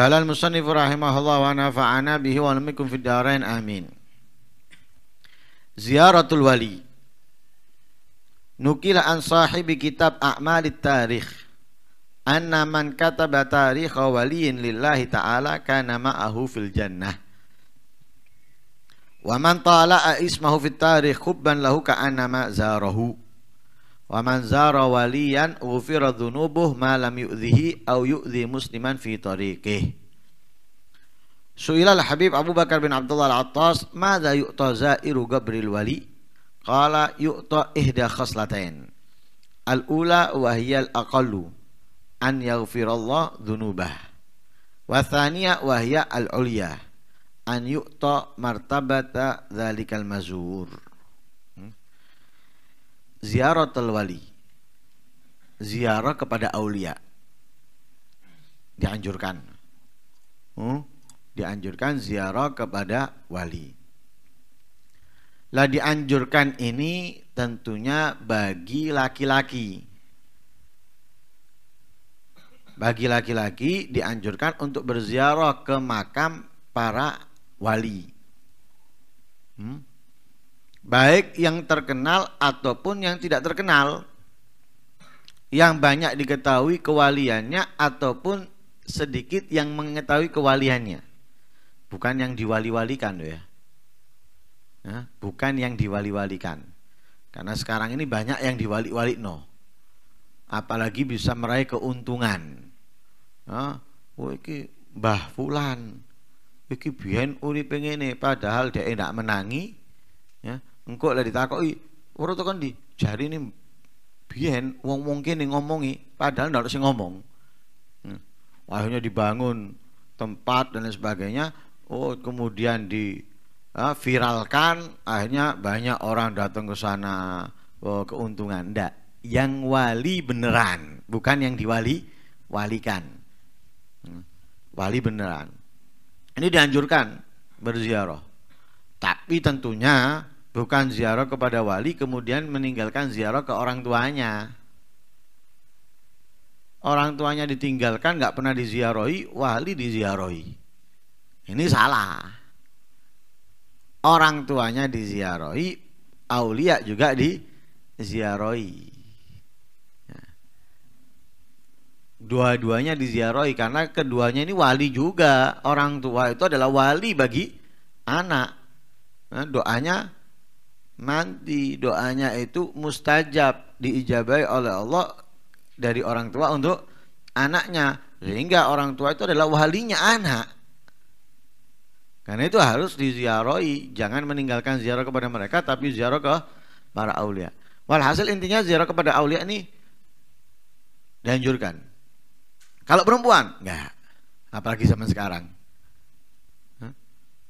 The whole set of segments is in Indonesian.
Qala al-musannif rahimahullah wa nafa'ana bihi wa fid darain amin. Ziyaratul wali. Nukil an sahibi kitab a'malit tarikh anna man kataba tarikh lillahi ta'ala kana ma'ahu fil jannah. Wa man tala'a ismahu fit tarikh hubban lahu ka'anna ma zarahu. Wa man zara waliyan ufira dhunubuh ma lam yu'dhihi au yu'dhi musliman fi tariqih. Su'ilal Habib Abu Bakar bin Abdullah Al-Attas, Mada yu'ta zairu gabril wali?" Qala yu'ta ihda khaslatain. Al-ula wa hiya al-aqallu an yaghfirallah dhunubah. Wa thaniya wa hiya al-ulya an yu'ta martabata dhalikal mazur. Hmm? Ziaratul wali. Ziarah kepada aulia dianjurkan. Hmm? dianjurkan ziarah kepada wali. Lah dianjurkan ini tentunya bagi laki-laki. Bagi laki-laki dianjurkan untuk berziarah ke makam para wali. Hmm? Baik yang terkenal ataupun yang tidak terkenal. Yang banyak diketahui kewaliannya ataupun sedikit yang mengetahui kewaliannya bukan yang diwali-walikan ya. ya bukan yang diwali-walikan. Karena sekarang ini banyak yang diwali-wali no. Apalagi bisa meraih keuntungan. ya. oh, iki Mbah Fulan, iki biyen uripe ngene padahal dia tidak menangi, ya, engko lah ditakoki, ora kan di jari ini biyen wong wong kene ngomongi padahal ndak harus ngomong. Nah, hmm. akhirnya dibangun tempat dan lain sebagainya oh kemudian di uh, viralkan akhirnya banyak orang datang ke sana oh, keuntungan ndak yang wali beneran bukan yang diwali walikan hmm, wali beneran ini dianjurkan berziarah tapi tentunya bukan ziarah kepada wali kemudian meninggalkan ziarah ke orang tuanya orang tuanya ditinggalkan nggak pernah diziarahi wali diziarahi ini salah. Orang tuanya diziarahi, aulia juga diziarahi. Ya. Dua-duanya diziarahi karena keduanya ini wali juga. Orang tua itu adalah wali bagi anak. Nah, doanya nanti doanya itu mustajab diijabai oleh Allah dari orang tua untuk anaknya sehingga orang tua itu adalah walinya anak karena itu harus diziarahi, jangan meninggalkan ziarah kepada mereka tapi ziarah ke para aulia. Walhasil intinya ziarah kepada aulia ini dianjurkan. Kalau perempuan, enggak. Apalagi zaman sekarang.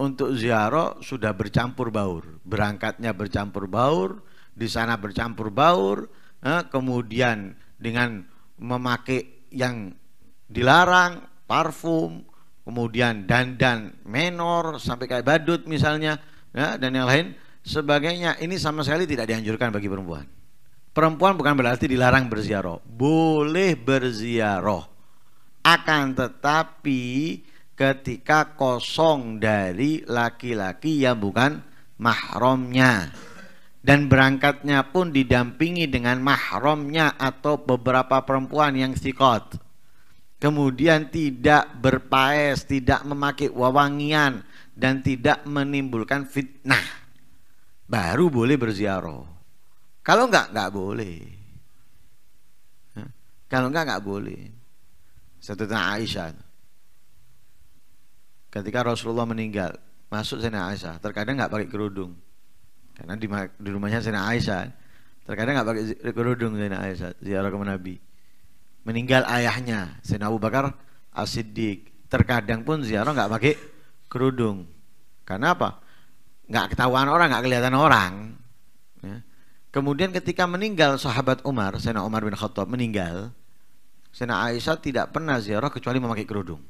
Untuk ziarah sudah bercampur baur, berangkatnya bercampur baur, di sana bercampur baur, kemudian dengan memakai yang dilarang, parfum, kemudian dandan menor sampai kayak badut misalnya ya, dan yang lain sebagainya ini sama sekali tidak dianjurkan bagi perempuan perempuan bukan berarti dilarang berziarah boleh berziarah akan tetapi ketika kosong dari laki-laki yang bukan mahramnya dan berangkatnya pun didampingi dengan mahramnya atau beberapa perempuan yang sikot kemudian tidak berpaes, tidak memakai wawangian dan tidak menimbulkan fitnah. Baru boleh berziarah. Kalau enggak enggak boleh. Kalau enggak enggak boleh. Satu tentang Aisyah. Ketika Rasulullah meninggal, masuk sana Aisyah, terkadang enggak pakai kerudung. Karena di, rumahnya sana Aisyah, terkadang enggak pakai kerudung sana Aisyah, ziarah ke Nabi meninggal ayahnya Sayyidina Abu Bakar asidik terkadang pun ziarah nggak pakai kerudung karena apa nggak ketahuan orang nggak kelihatan orang ya. kemudian ketika meninggal sahabat Umar Sayyidina Umar bin Khattab meninggal sena Aisyah tidak pernah ziarah kecuali memakai kerudung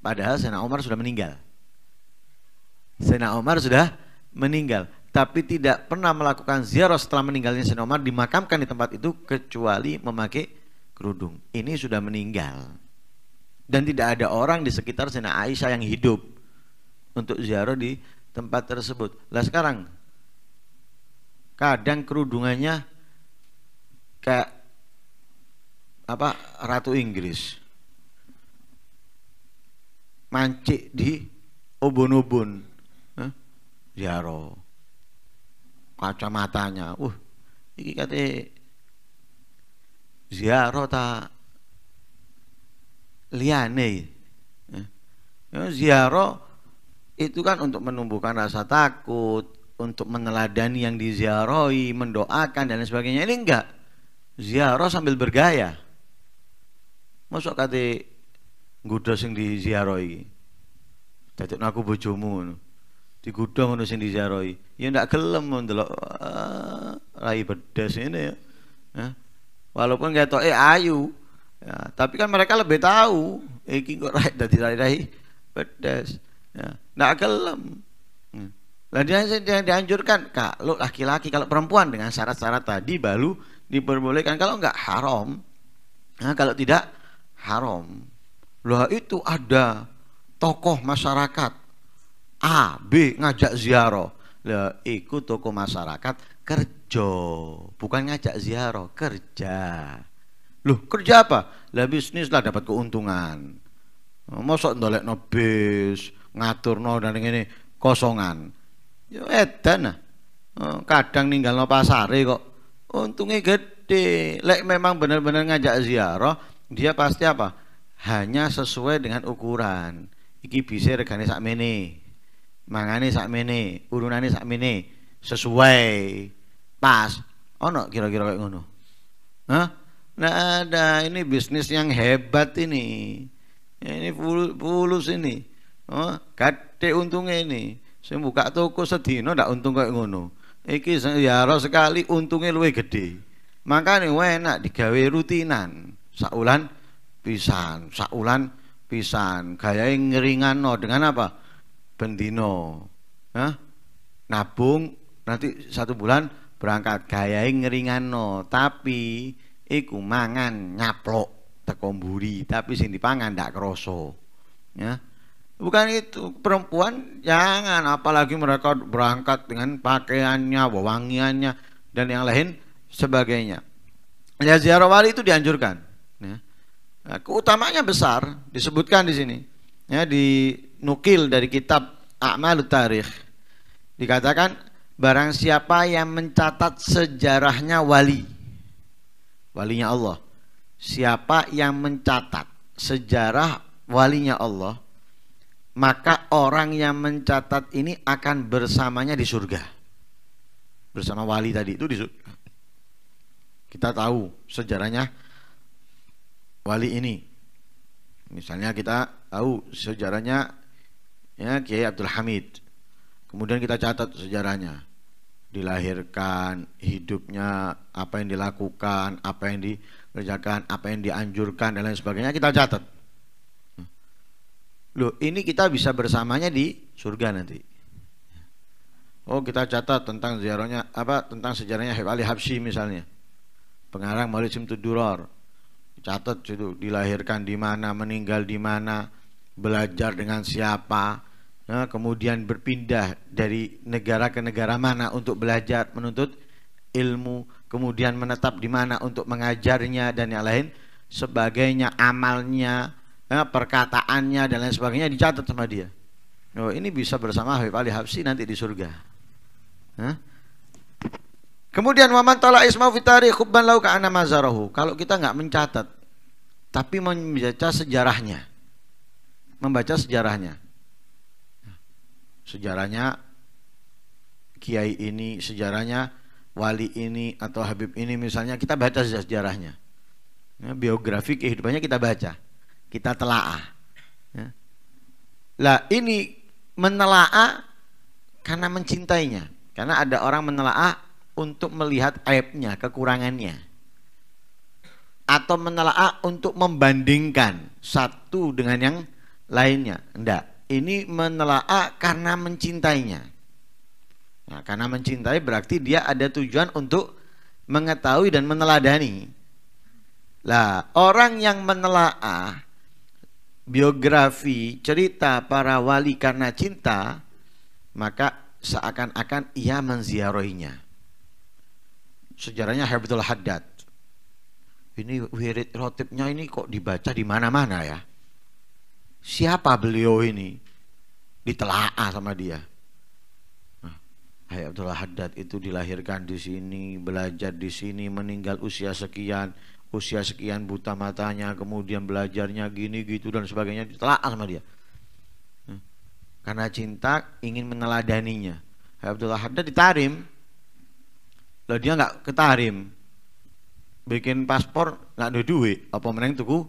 padahal sena Umar sudah meninggal sena Umar sudah meninggal tapi tidak pernah melakukan ziarah setelah meninggalnya Sayyidina Umar dimakamkan di tempat itu kecuali memakai kerudung. Ini sudah meninggal. Dan tidak ada orang di sekitar Sayyidina Aisyah yang hidup untuk ziarah di tempat tersebut. Lah sekarang kadang kerudungannya kayak apa ratu Inggris mancik di ubun-ubun eh, ziarah -obon kacamatanya uh ini kata ziarah ta liane eh, ya, ziarah itu kan untuk menumbuhkan rasa takut untuk meneladani yang diziarahi mendoakan dan lain sebagainya ini enggak ziarah sambil bergaya masuk kata gudos yang diziarahi dadekno aku bojomu gudang ono sing dijaroi ya ndak gelem ndelok ah, rai pedes ini ya walaupun ketoke eh, ayu ya, tapi kan mereka lebih tahu iki kok rai dadi rai-rai pedes ya ndak gelem hmm. lah dia yang dianjurkan kalau laki-laki kalau perempuan dengan syarat-syarat tadi baru diperbolehkan kalau enggak haram. Nah, kalau tidak haram. Loh itu ada tokoh masyarakat A, B ngajak ziarah. Lah, iku toko masyarakat kerja, bukan ngajak ziarah, kerja. Loh, kerja apa? Lah bisnis lah dapat keuntungan. Mosok ndolek no bis, ngatur no dan ini kosongan. Ya edan eh, Kadang ninggal no pasar kok. Untungnya gede. Lek memang benar-benar ngajak ziarah, dia pasti apa? Hanya sesuai dengan ukuran. Iki bisa regane meni mangane urunani urunane mene, sesuai, pas. Ono kira-kira kayak ngono. Hah? Nah ada ini bisnis yang hebat ini. Ini pulus ini. Oh, kate untungnya ini. Saya buka toko sedino ndak untung kayak ngono. Iki ya ziarah sekali untungnya luwe gede. Makanya enak digawe rutinan. Saulan pisan, saulan pisan. Gaya ngeringan no dengan apa? bendino. nah Nabung nanti satu bulan berangkat ngeringan no tapi iku mangan nyaplok tekomburi tapi sing dipangan ndak kroso Ya. Bukan itu, perempuan jangan apalagi mereka berangkat dengan pakaiannya, wewangiannya dan yang lain sebagainya. Ya ziarah wali itu dianjurkan. Ya. Nah, keutamanya besar disebutkan di sini. Ya di nukil dari kitab A'malut Tarikh. Dikatakan barang siapa yang mencatat sejarahnya wali. Walinya Allah. Siapa yang mencatat sejarah walinya Allah, maka orang yang mencatat ini akan bersamanya di surga. Bersama wali tadi itu di surga. Kita tahu sejarahnya wali ini. Misalnya kita tahu sejarahnya ya Kiai Abdul Hamid. Kemudian kita catat sejarahnya. Dilahirkan, hidupnya, apa yang dilakukan, apa yang dikerjakan, apa yang dianjurkan dan lain sebagainya kita catat. Loh, ini kita bisa bersamanya di surga nanti. Oh, kita catat tentang sejarahnya apa tentang sejarahnya Habib Ali Habsyi misalnya. Pengarang Maulid Simtuduror. Catat itu dilahirkan di mana, meninggal di mana, belajar dengan siapa, nah, kemudian berpindah dari negara ke negara mana untuk belajar menuntut ilmu, kemudian menetap di mana untuk mengajarnya dan yang lain sebagainya, amalnya, nah, perkataannya dan lain sebagainya dicatat sama dia. Oh, ini bisa bersama Habib Ali Habsi nanti di surga. Nah. Kemudian waman tala isma fitari khubban lau ka'ana mazarahu. Kalau kita nggak mencatat, tapi membaca sejarahnya. Membaca sejarahnya sejarahnya kiai ini, sejarahnya wali ini atau habib ini misalnya kita baca sejarahnya. Ya, biografi kehidupannya kita baca, kita telaah. Ya. Lah ini menelaah karena mencintainya, karena ada orang menelaah untuk melihat aibnya, kekurangannya. Atau menelaah untuk membandingkan satu dengan yang lainnya. Enggak ini menelaah karena mencintainya. Nah, karena mencintai berarti dia ada tujuan untuk mengetahui dan meneladani. Lah, orang yang menelaah biografi cerita para wali karena cinta, maka seakan-akan ia menziarahinya. Sejarahnya Habibul Haddad. Ini wirid rotipnya ini kok dibaca di mana-mana ya siapa beliau ini ditelaah sama dia nah, Hayat Abdullah Haddad itu dilahirkan di sini, belajar di sini, meninggal usia sekian, usia sekian buta matanya, kemudian belajarnya gini gitu dan sebagainya ditelaah sama dia. Nah, karena cinta ingin meneladaninya. Hayat Abdullah Haddad ditarim, lah dia nggak ketarim, bikin paspor nggak ada duit, apa meneng tuku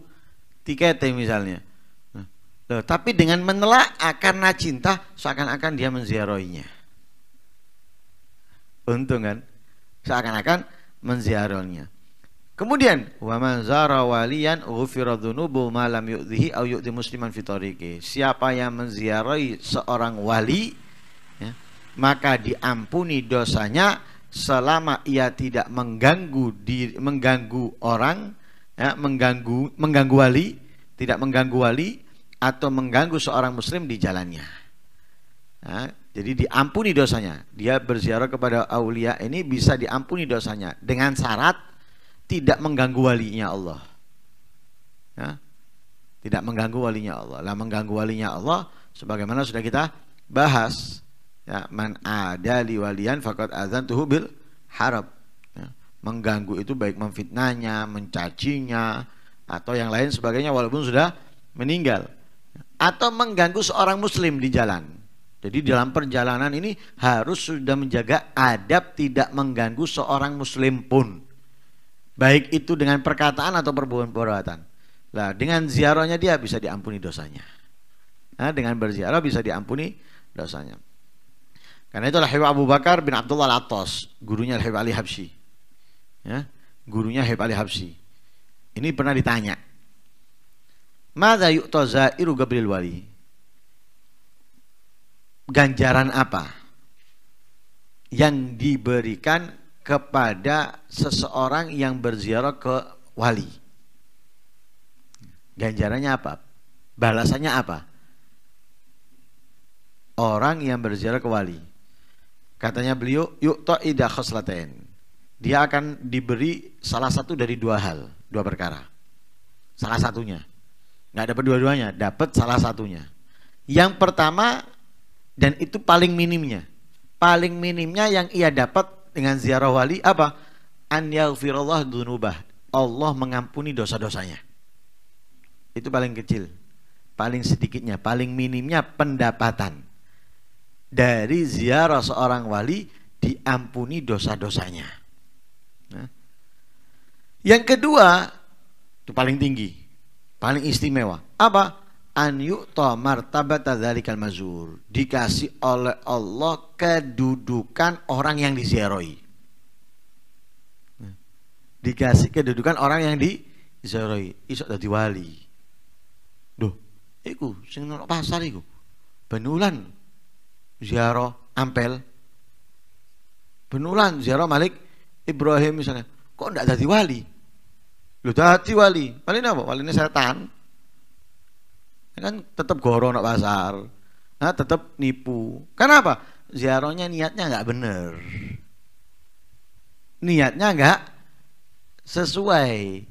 tiketnya misalnya Loh, tapi dengan menelak karena cinta seakan-akan dia menziarahinya. Untung kan? Seakan-akan menziarahinya. Kemudian wa man zara waliyan ghufira dzunubu ma lam yu'dhihi aw yu'dhi musliman fi tariqi. Siapa yang menziarahi seorang wali ya, maka diampuni dosanya selama ia tidak mengganggu diri, mengganggu orang ya, mengganggu mengganggu wali, tidak mengganggu wali atau mengganggu seorang muslim di jalannya. Nah, jadi diampuni dosanya. Dia berziarah kepada aulia ini bisa diampuni dosanya dengan syarat tidak mengganggu walinya Allah. Nah, tidak mengganggu walinya Allah. Lah mengganggu walinya Allah sebagaimana sudah kita bahas. Ya, man ada liwalian fakat azan tuh bil harap Ya, mengganggu itu baik memfitnahnya, mencacinya atau yang lain sebagainya walaupun sudah meninggal atau mengganggu seorang muslim di jalan. Jadi dalam perjalanan ini harus sudah menjaga adab tidak mengganggu seorang muslim pun. Baik itu dengan perkataan atau perbuatan. Lah, dengan ziarahnya dia bisa diampuni dosanya. Nah, dengan berziarah bisa diampuni dosanya. Karena itulah Habib Abu Bakar bin Abdullah Al-Attas, gurunya Habib Ali Habsyi. Ya, gurunya Habib Ali Habsyi. Ini pernah ditanya, Mada yu'ta zairu Gabriel wali? Ganjaran apa yang diberikan kepada seseorang yang berziarah ke wali? Ganjarannya apa? Balasannya apa? Orang yang berziarah ke wali. Katanya beliau, yu'ta idha khoslatain dia akan diberi salah satu dari dua hal, dua perkara. Salah satunya nggak dapat dua-duanya dapat salah satunya yang pertama dan itu paling minimnya paling minimnya yang ia dapat dengan ziarah wali apa an yaghfirullah dunubah Allah mengampuni dosa-dosanya itu paling kecil paling sedikitnya paling minimnya pendapatan dari ziarah seorang wali diampuni dosa-dosanya nah. yang kedua itu paling tinggi paling istimewa. Apa? An yu'ta martabata dzalikal mazur. Dikasih oleh Allah kedudukan orang yang diziarahi. Dikasih kedudukan orang yang diziarahi, iso dadi wali. Duh, iku sing nang pasar iku. Benulan ziarah ampel. Benulan ziarah Malik Ibrahim misalnya. Kok ndak dadi wali? Lu dadi wali. Wali napa? Waline setan. Ya kan tetap goro nak pasar. Nah, tetap nipu. Kenapa? Ziarahnya niatnya enggak bener. Niatnya enggak sesuai.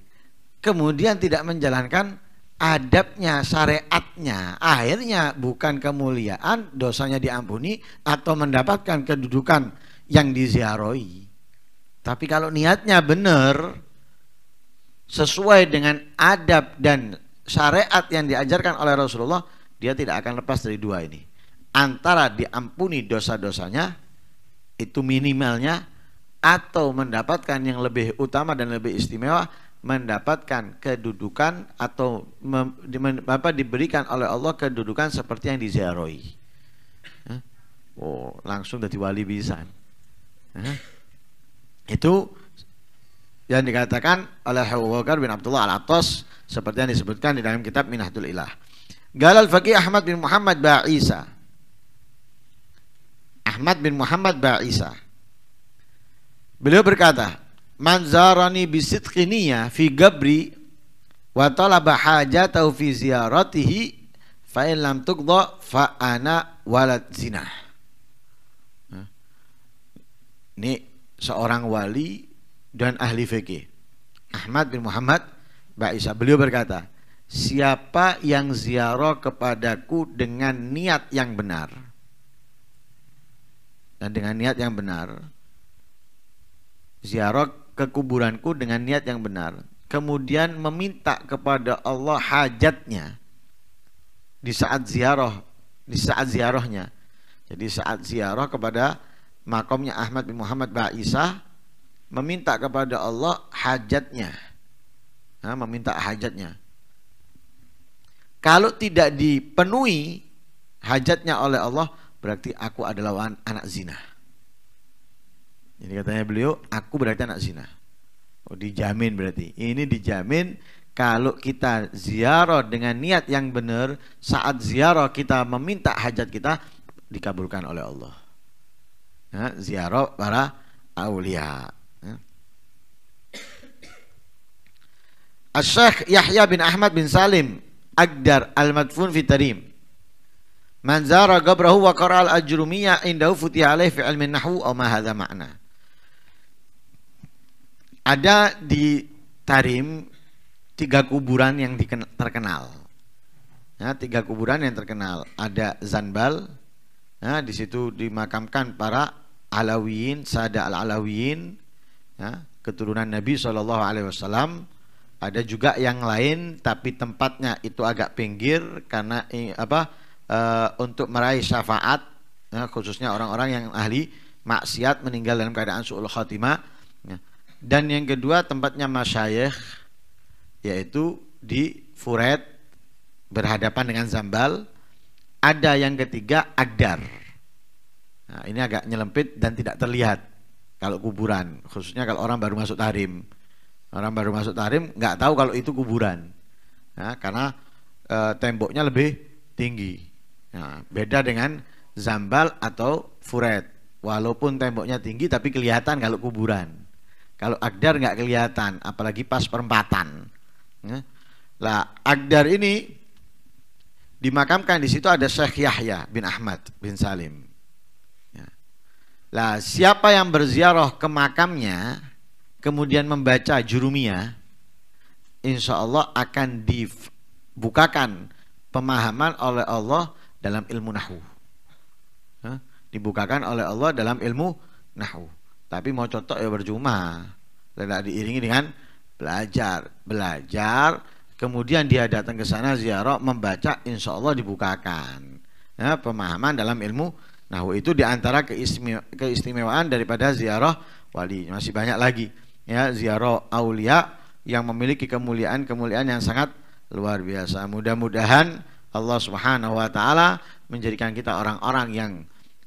Kemudian tidak menjalankan adabnya, syariatnya. Akhirnya bukan kemuliaan, dosanya diampuni atau mendapatkan kedudukan yang diziarahi. Tapi kalau niatnya benar, sesuai dengan adab dan syariat yang diajarkan oleh Rasulullah, dia tidak akan lepas dari dua ini. Antara diampuni dosa-dosanya, itu minimalnya, atau mendapatkan yang lebih utama dan lebih istimewa, mendapatkan kedudukan atau mem, apa, diberikan oleh Allah kedudukan seperti yang diziarahi. Oh, langsung dari wali bisa. Itu yang dikatakan oleh Abu Bakar bin Abdullah Al-Attas seperti yang disebutkan di dalam kitab Minhatul Ilah. Galal Faqih Ahmad bin Muhammad Ba'isa. Ahmad bin Muhammad Ba'isa. Beliau berkata, "Man zarani bi fi gabri wa talaba hajatahu fi ziyaratihi fa in lam tuqda fa ana walad zina." Ini seorang wali dan ahli fikih Ahmad bin Muhammad Ba'isa beliau berkata siapa yang ziarah kepadaku dengan niat yang benar dan dengan niat yang benar ziarah ke kuburanku dengan niat yang benar kemudian meminta kepada Allah hajatnya di saat ziarah di saat ziarahnya jadi saat ziarah kepada makomnya Ahmad bin Muhammad Ba'isah meminta kepada Allah hajatnya. Nah, meminta hajatnya. Kalau tidak dipenuhi hajatnya oleh Allah, berarti aku adalah anak zina. Jadi katanya beliau, aku berarti anak zina. Oh, dijamin berarti. Ini dijamin kalau kita ziarah dengan niat yang benar, saat ziarah kita meminta hajat kita dikabulkan oleh Allah. Nah, ziarah para aulia. asy Yahya bin Ahmad bin Salim Agdar Al-Madfun fi Tarim. Man zara gabrahu wa qara al-ajrumiyya indahu futiha alaih fi ilmin nahu aw ma hadha makna Ada di Tarim tiga kuburan yang terkenal. Ya, tiga kuburan yang terkenal. Ada Zanbal, ya, di situ dimakamkan para Alawiyin, Sada al-Alawiyin, ya, keturunan Nabi saw ada juga yang lain tapi tempatnya itu agak pinggir karena apa e, untuk meraih syafaat ya, khususnya orang-orang yang ahli maksiat meninggal dalam keadaan su'ul khatimah. Ya. Dan yang kedua tempatnya masyayikh yaitu di furet berhadapan dengan zambal. Ada yang ketiga agdar. Nah, ini agak nyelempit dan tidak terlihat kalau kuburan, khususnya kalau orang baru masuk tarim. Orang baru masuk tarim nggak tahu kalau itu kuburan. Ya, karena e, temboknya lebih tinggi. Nah, beda dengan zambal atau furet. Walaupun temboknya tinggi tapi kelihatan kalau kuburan. Kalau agdar nggak kelihatan, apalagi pas perempatan. Ya. Lah, agdar ini dimakamkan di situ ada Syekh Yahya bin Ahmad bin Salim. Ya. Lah, siapa yang berziarah ke makamnya, kemudian membaca jurumia, insya Allah akan dibukakan pemahaman oleh Allah dalam ilmu nahu. Dibukakan oleh Allah dalam ilmu nahu. Tapi mau contoh ya berjuma, tidak diiringi dengan belajar, belajar. Kemudian dia datang ke sana ziarah membaca, insya Allah dibukakan ya, pemahaman dalam ilmu nahu itu diantara keistimewaan daripada ziarah wali masih banyak lagi ya ziarah aulia yang memiliki kemuliaan-kemuliaan yang sangat luar biasa. Mudah-mudahan Allah Subhanahu wa taala menjadikan kita orang-orang yang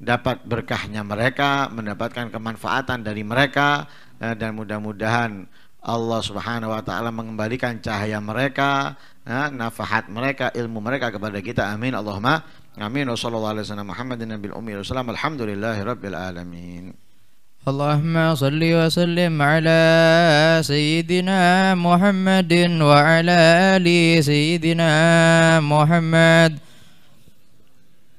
dapat berkahnya mereka, mendapatkan kemanfaatan dari mereka ya, dan mudah-mudahan Allah Subhanahu wa taala mengembalikan cahaya mereka, ya, nafahat mereka, ilmu mereka kepada kita. Amin. Allahumma amin. Wassallallahu alaihi wasallam Muhammadin nabiyil ummi Alhamdulillahirabbil alamin. اللهم صل وسلم على سيدنا محمد وعلى آل سيدنا محمد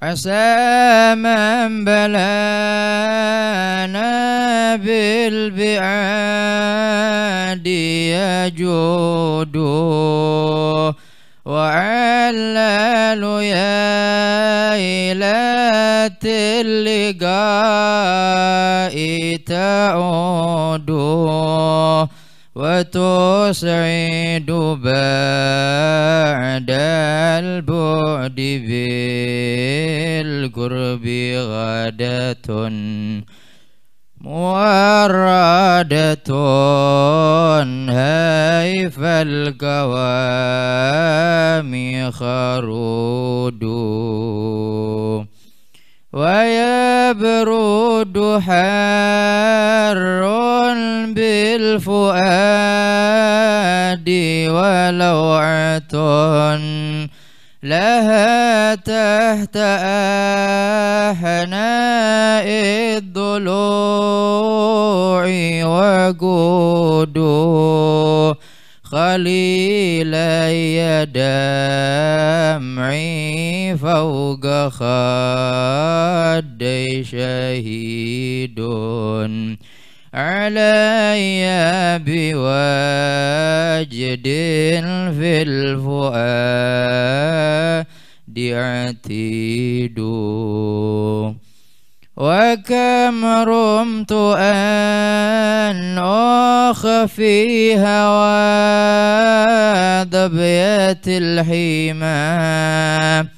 عسى من بلانا بالبعاد يجوده وعلال يا إلهة اللقاء تعود وتسعد بعد البعد بالقرب غدة مردة هيف القوام خرود ويبرد حر بالفؤاد ولوعة لها تحت أحناء الضلوع وجود خليل دمعي فوق خدي شهيد علي بواجد في الفؤاد اعتيد وكم رمت أن أخفي هوى ضبية الحمام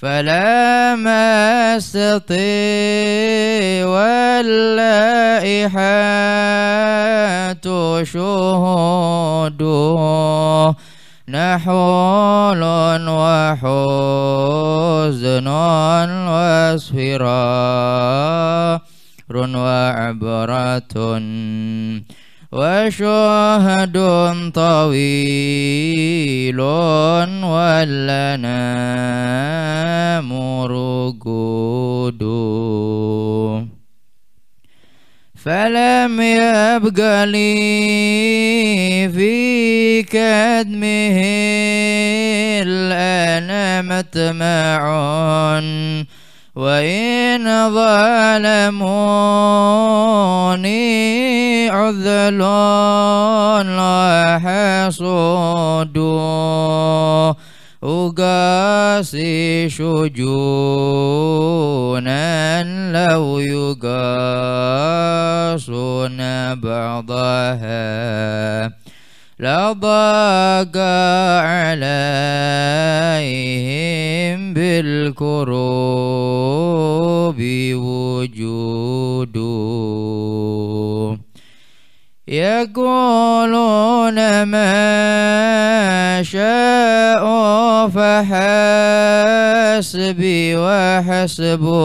فلا مستطيع واللائحات شهود نحول وحزن واسفرار وعبرة وشهد طويل ولنا مرقود فلم يبق لي في كدمه الآن متمع وإن ظلموني عذل وحسد أقاسي شجون 是不？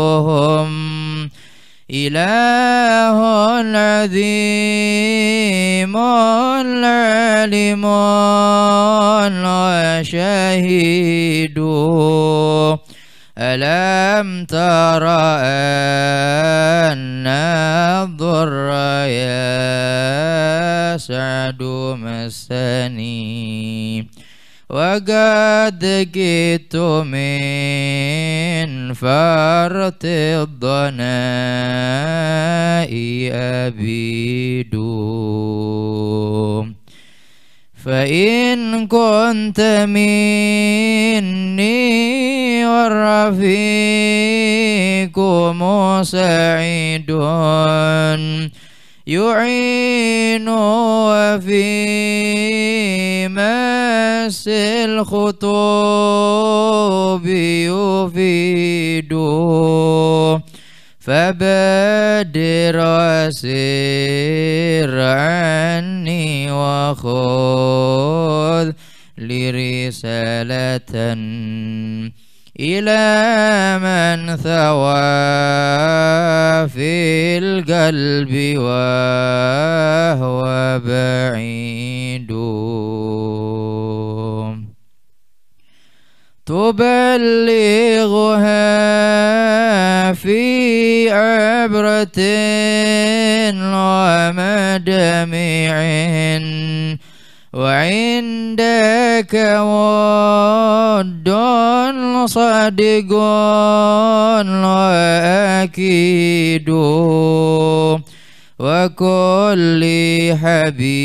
أرض الضناء أبيد فإن كنت مني والرفيق مسعدون يعين وفي مس الخطوب يفيد فبادر سر عني وخذ لرسالة إلى من ثوى في القلب وهو بعيد تبلغها في عبرة ودمع وعندك ود صادق وأكيد وكل حبيب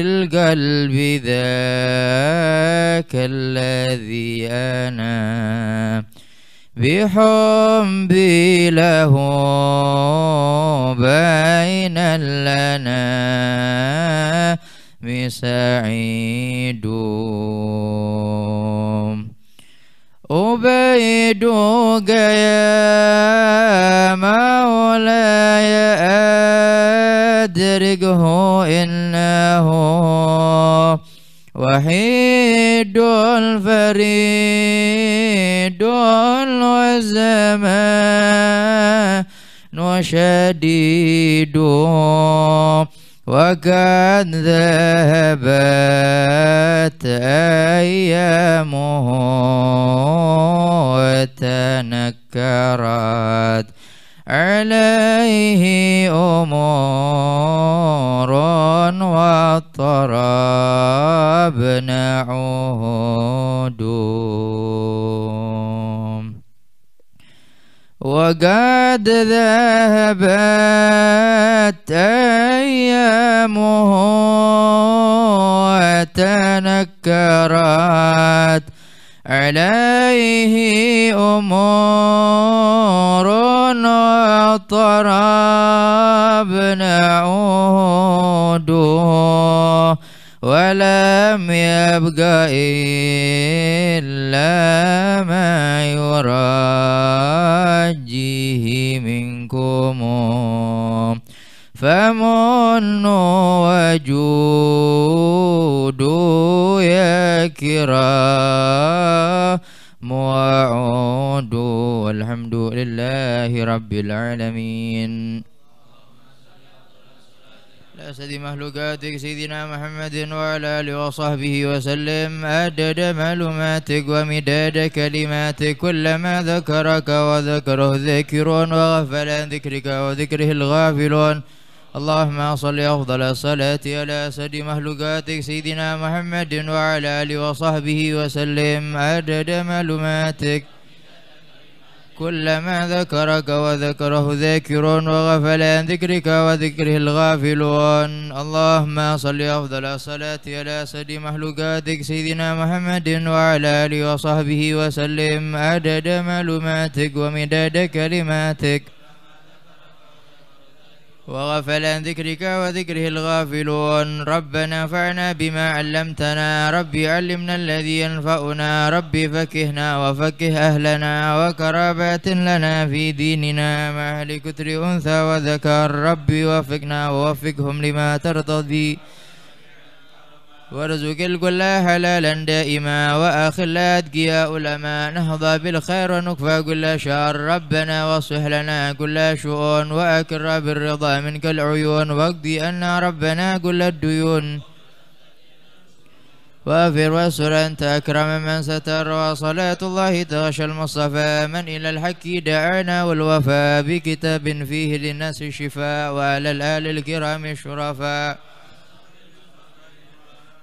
القلب ذاك الذي أنا بحبي له بين لنا بسعيد أبيدك يا مولاي أدركه إنه وحيد الفريد والزمان وشديد وقد ذهبت أيامه وتنكرت عليه أمور وطربنا نعوده وقد ذهبت أيامه وتنكرت عليه أمور وطربنا نعوده ولم يبق إلا ما يراد فمن وجود كرام وعود والحمد لله رب العالمين أسد مهلكاتك سيدنا محمد وعلى آله وصحبه وسلم أدد معلوماتك ومداد كلماتك كلما ذكرك وذكره ذكرون وغفل عن ذكرك وذكره الغافلون اللهم صل أفضل الصلاة على أسد مهلكاتك سيدنا محمد وعلى آله وصحبه وسلم عدد معلوماتك كلما ذكرك وذكره ذاكرون وغفل عن ذكرك وذكره الغافلون اللهم صل أفضل الصلاة على سيد مخلوقاتك سيدنا محمد وعلى آله وصحبه وسلم عدد معلوماتك ومداد كلماتك وغفل عن ذكرك وذكره الغافلون ربنا فعنا بما علمتنا ربي علمنا الذي ينفعنا ربي فكهنا وفكه أهلنا وكرابات لنا في ديننا مع أهل كتر أنثى وذكر ربي وفقنا ووفقهم لما ترتضي وارزق الكل حلالا دائما وأخلات جياء الأمان نهضى بالخير ونكفى كل شر ربنا واصلح لنا كل شؤون وأكرم بالرضا منك العيون واقضي أن ربنا كل الديون وافر وسر أنت أكرم من ستر وصلاة الله تغشى المصطفى من إلى الحق دعانا والوفاء بكتاب فيه للناس الشفاء وعلى الآل الكرام الشرفاء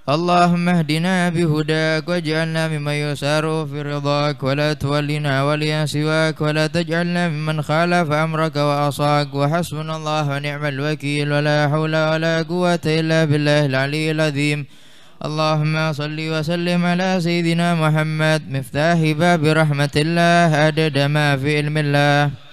اللهم اهدنا بهداك واجعلنا ممن يسار في رضاك ولا تولنا وليا سواك ولا تجعلنا ممن خالف أمرك وأصاك وحسبنا الله ونعم الوكيل ولا حول ولا قوة إلا بالله العلي العظيم اللهم صل وسلم على سيدنا محمد مفتاح باب رحمة الله عدد ما في علم الله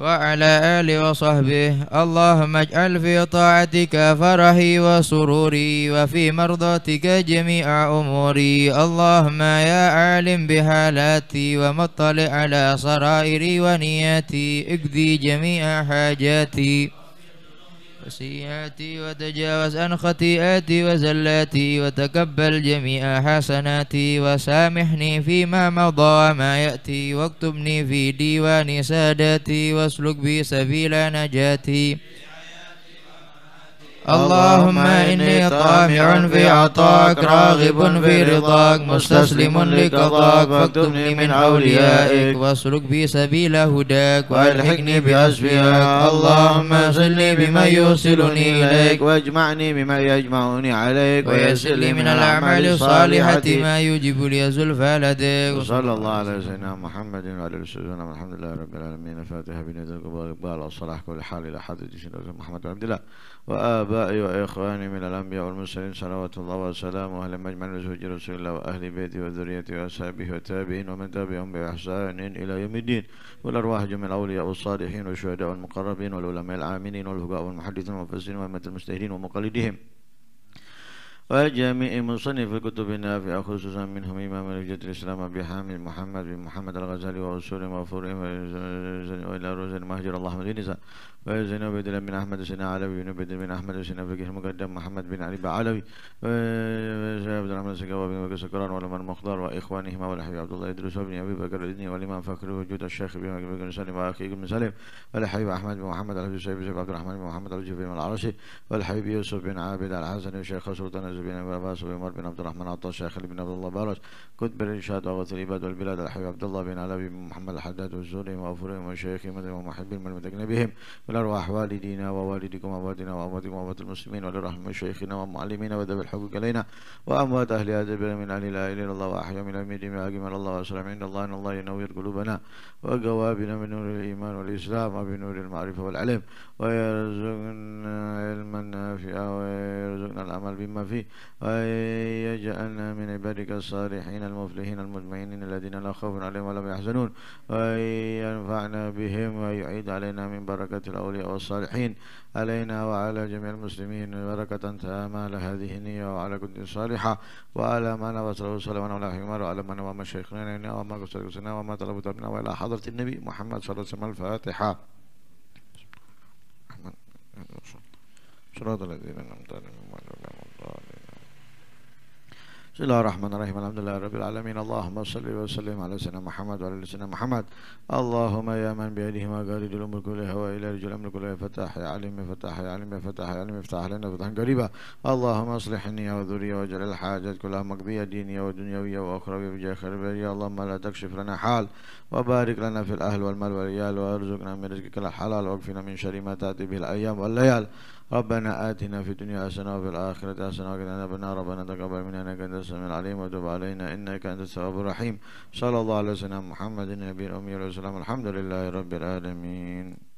وعلى آله وصحبه اللهم اجعل في طاعتك فرحي وسروري وفي مرضاتك جميع أموري اللهم يا عالم بحالاتي ومطلع على سرائري ونياتي اقضي جميع حاجاتي وسيئاتي وتجاوز عن خطيئاتي وزلاتي وتقبل جميع حسناتي وسامحني فيما مضى وما يأتي واكتبني في ديوان ساداتي واسلك بي سبيل نجاتي اللهم إني طامع في عطاك راغب في رضاك مستسلم لقضاك فاكتبني من أوليائك واسلك بي سبيل هداك وألحقني بأسفياك اللهم صلي بمن يوصلني إليك واجمعني بمن يجمعني عليك ويسر لي من الأعمال الصالحة ما يجب لي زلفى لديك وصلى الله على سيدنا محمد وعلى آله وسلم الحمد لله رب العالمين الفاتحة بنيتك وبارك على الصلاح كل حال إلى حد محمد وعبد الله وآبائي وإخواني من الأنبياء والمرسلين صلوات الله وسلامه على مجمع نزهج رسول الله وأهل بيته وذريته وأصحابه وتابعين ومن تبعهم بإحسان إلى يوم الدين والأرواح جميع الأولياء والصالحين والشهداء والمقربين والعلماء العاملين والهقاء والمحدثين والمفسرين وأمة المجتهدين ومقلدهم وجميع مصنف الكتب النافعة خصوصا منهم إمام الهجرة الإسلام أبي حامد محمد بن محمد الغزالي وأصول وفروع وإلى روز المهجر اللهم دين وزينب بدل من أحمد سنا علوي وزينب بدل بن أحمد سنا فقيه مقدم محمد بن علي علوي وزينب عبد الرحمن سكوا بن بكر سكران والأمان مقدار وإخوانهما والحبيب عبد الله إدريس وابن أبي بكر الإدني والإمام فخر وجود الشيخ بن بكر بن سلم وأخيه بن سلم والحبيب أحمد بن محمد الحبيب سيف بن عبد الرحمن بن محمد الجفي بن العرشي والحبيب يوسف بن عابد الحسن وشيخ سلطان بن أبي عباس وعمر بن عبد الرحمن عطا الشيخ بن عبد الله بارش كتب الإرشاد وغوث العباد والبلاد الحبيب عبد الله بن علوي بن محمد الحداد والزوري وأفورهم وشيخهم ومحبين من متجنبهم الأرواح والدينا ووالدكم وأموالنا وأمواتكم وأموات المسلمين ولرحم شيخنا ومعلمينا وذوي الحقوق علينا وأموات أهل هذا البلد من أهل لا إله إلا الله وأحيا من أمير دماء من الله وأسلم عند الله إن الله ينور قلوبنا وقوابنا من نور الإيمان والإسلام وبنور المعرفة والعلم ويرزقنا علما نافعا ويرزقنا العمل بما فيه ويجعلنا من عبادك الصالحين المفلحين المجمعين الذين لا خوف عليهم ولا يحزنون وينفعنا بهم ويعيد علينا من بركة الأول الأولياء والصالحين علينا وعلى جميع المسلمين بركة تامة لهذه النية وعلى كل صالحة وعلى من وصله سلام ولا حمار وعلى من وما شيخنا وما قصرنا وما طلبت منا وإلى حضرة النبي محمد صلى الله عليه وسلم الفاتحة صراط الذين أنعمت عليهم بسم الله الرحمن الرحيم الحمد لله رب العالمين اللهم صل وسلم على سيدنا محمد وعلى سيدنا محمد اللهم يا من بيده مقاليد الامور كلها والى رجل الامر كلها فتح يا علم فتح يا علم فتح يا علم افتح لنا فتحا قريبا اللهم اصلح النية والذرية واجعل الحاجات كلها مقضية دينية ودنيوية واخروية بجاه خير برية اللهم لا تكشف لنا حال وبارك لنا في الاهل والمال والريال وارزقنا من رزقك الحلال واكفنا من شر ما تاتي به الايام والليال ربنا آتنا في الدنيا حسنة وفي الآخرة حسنة وقنا عذاب النار ربنا تقبل منا إنك أنت السميع العليم وتب علينا إنك أنت التواب الرحيم صلى الله على سيدنا محمد النبي الأمي والسلام الحمد لله رب العالمين